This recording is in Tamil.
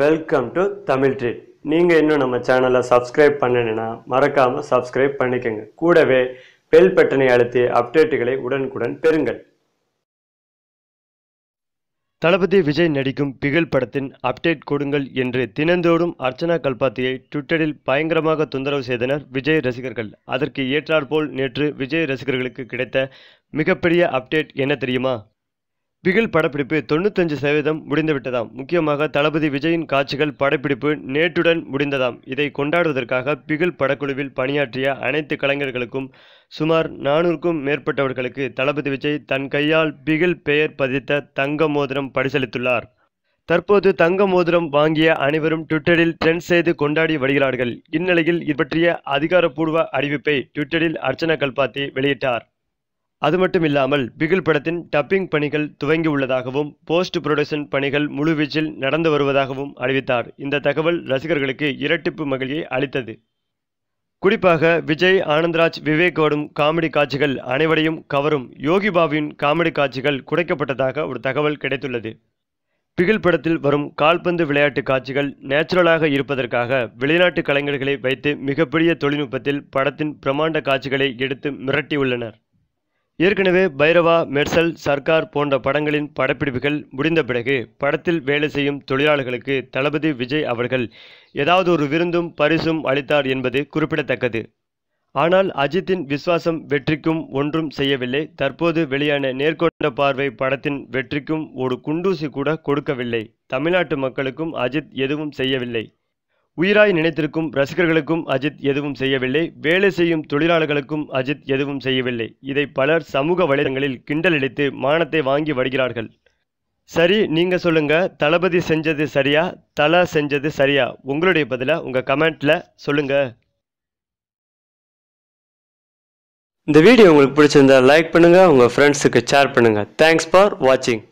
வெல்கம் டு தமிழ் ட்ரீட் நீங்கள் இன்னும் நம்ம சேனலை சப்ஸ்கிரைப் பண்ணணுன்னா மறக்காமல் சப்ஸ்கிரைப் பண்ணிக்கோங்க கூடவே பெல் பட்டனை அழுத்தி அப்டேட்டுகளை உடனுக்குடன் பெறுங்கள் தளபதி விஜய் நடிக்கும் பிகில் படத்தின் அப்டேட் கொடுங்கள் என்று தினந்தோறும் அர்ச்சனா கல்பாத்தியை ட்விட்டரில் பயங்கரமாக தொந்தரவு செய்தனர் விஜய் ரசிகர்கள் அதற்கு ஏற்றாற்போல் நேற்று விஜய் ரசிகர்களுக்கு கிடைத்த மிகப்பெரிய அப்டேட் என்ன தெரியுமா பிகில் படப்பிடிப்பு தொண்ணூத்தஞ்சு சதவீதம் முடிந்துவிட்டதாம் முக்கியமாக தளபதி விஜயின் காட்சிகள் படப்பிடிப்பு நேற்றுடன் முடிந்ததாம் இதை கொண்டாடுவதற்காக பிகில் படக்குழுவில் பணியாற்றிய அனைத்து கலைஞர்களுக்கும் சுமார் நானூறுக்கும் மேற்பட்டவர்களுக்கு தளபதி விஜய் தன் கையால் பிகில் பெயர் பதித்த தங்க மோதிரம் பரிசளித்துள்ளார் தற்போது தங்க மோதிரம் வாங்கிய அனைவரும் ட்விட்டரில் ட்ரெண்ட் செய்து கொண்டாடி வருகிறார்கள் இந்நிலையில் இது பற்றிய அதிகாரப்பூர்வ அறிவிப்பை ட்விட்டரில் அர்ச்சனா கல்பாத்தி வெளியிட்டார் அது மட்டும் இல்லாமல் பிகில் படத்தின் டப்பிங் பணிகள் துவங்கி உள்ளதாகவும் போஸ்ட் புரொடக்ஷன் பணிகள் முழுவீச்சில் நடந்து வருவதாகவும் அறிவித்தார் இந்த தகவல் ரசிகர்களுக்கு இரட்டிப்பு மகிழ்ச்சியை அளித்தது குறிப்பாக விஜய் ஆனந்த்ராஜ் விவேக் ஓடும் காமெடி காட்சிகள் அனைவரையும் கவரும் யோகி பாபுவின் காமெடி காட்சிகள் குடைக்கப்பட்டதாக ஒரு தகவல் கிடைத்துள்ளது பிகில் படத்தில் வரும் கால்பந்து விளையாட்டு காட்சிகள் நேச்சுரலாக இருப்பதற்காக வெளிநாட்டு கலைஞர்களை வைத்து மிகப்பெரிய தொழில்நுட்பத்தில் படத்தின் பிரமாண்ட காட்சிகளை எடுத்து மிரட்டியுள்ளனர் ஏற்கனவே பைரவா மெர்சல் சர்க்கார் போன்ற படங்களின் படப்பிடிப்புகள் முடிந்த பிறகு படத்தில் வேலை செய்யும் தொழிலாளர்களுக்கு தளபதி விஜய் அவர்கள் ஏதாவது ஒரு விருந்தும் பரிசும் அளித்தார் என்பது குறிப்பிடத்தக்கது ஆனால் அஜித்தின் விஸ்வாசம் வெற்றிக்கும் ஒன்றும் செய்யவில்லை தற்போது வெளியான நேர்கொண்ட பார்வை படத்தின் வெற்றிக்கும் ஒரு குண்டூசி கூட கொடுக்கவில்லை தமிழ்நாட்டு மக்களுக்கும் அஜித் எதுவும் செய்யவில்லை உயிராய் நினைத்திருக்கும் ரசிகர்களுக்கும் அஜித் எதுவும் செய்யவில்லை வேலை செய்யும் தொழிலாளர்களுக்கும் அஜித் எதுவும் செய்யவில்லை இதை பலர் சமூக வலைதளங்களில் கிண்டலடித்து மானத்தை வாங்கி வருகிறார்கள் சரி நீங்க சொல்லுங்க தளபதி செஞ்சது சரியா தல செஞ்சது சரியா உங்களுடைய பதில உங்க கமெண்ட்ல சொல்லுங்க இந்த வீடியோ உங்களுக்கு பிடிச்சிருந்தா லைக் பண்ணுங்க உங்க ஃப்ரெண்ட்ஸுக்கு ஷேர் பண்ணுங்க தேங்க்ஸ் ஃபார் வாட்சிங்